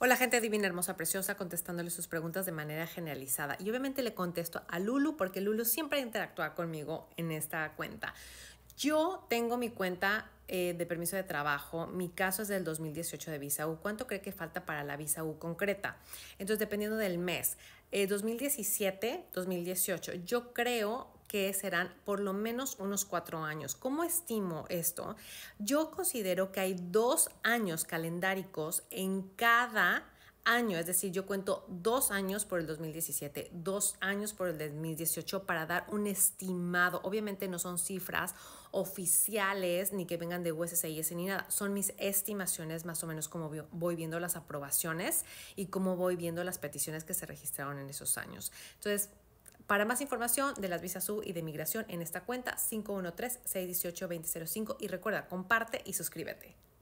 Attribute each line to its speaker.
Speaker 1: Hola gente divina, hermosa, preciosa, contestándole sus preguntas de manera generalizada. Y obviamente le contesto a Lulu porque Lulu siempre interactúa conmigo en esta cuenta. Yo tengo mi cuenta eh, de permiso de trabajo, mi caso es del 2018 de visa U, ¿cuánto cree que falta para la visa U concreta? Entonces, dependiendo del mes, 2017, eh, 2018, yo creo que serán por lo menos unos cuatro años. ¿Cómo estimo esto? Yo considero que hay dos años calendáricos en cada año, es decir, yo cuento dos años por el 2017, dos años por el 2018 para dar un estimado. Obviamente no son cifras oficiales ni que vengan de USCIS ni nada, son mis estimaciones más o menos como voy viendo las aprobaciones y como voy viendo las peticiones que se registraron en esos años. Entonces, para más información de las visas U y de migración en esta cuenta 513-618-2005 y recuerda, comparte y suscríbete.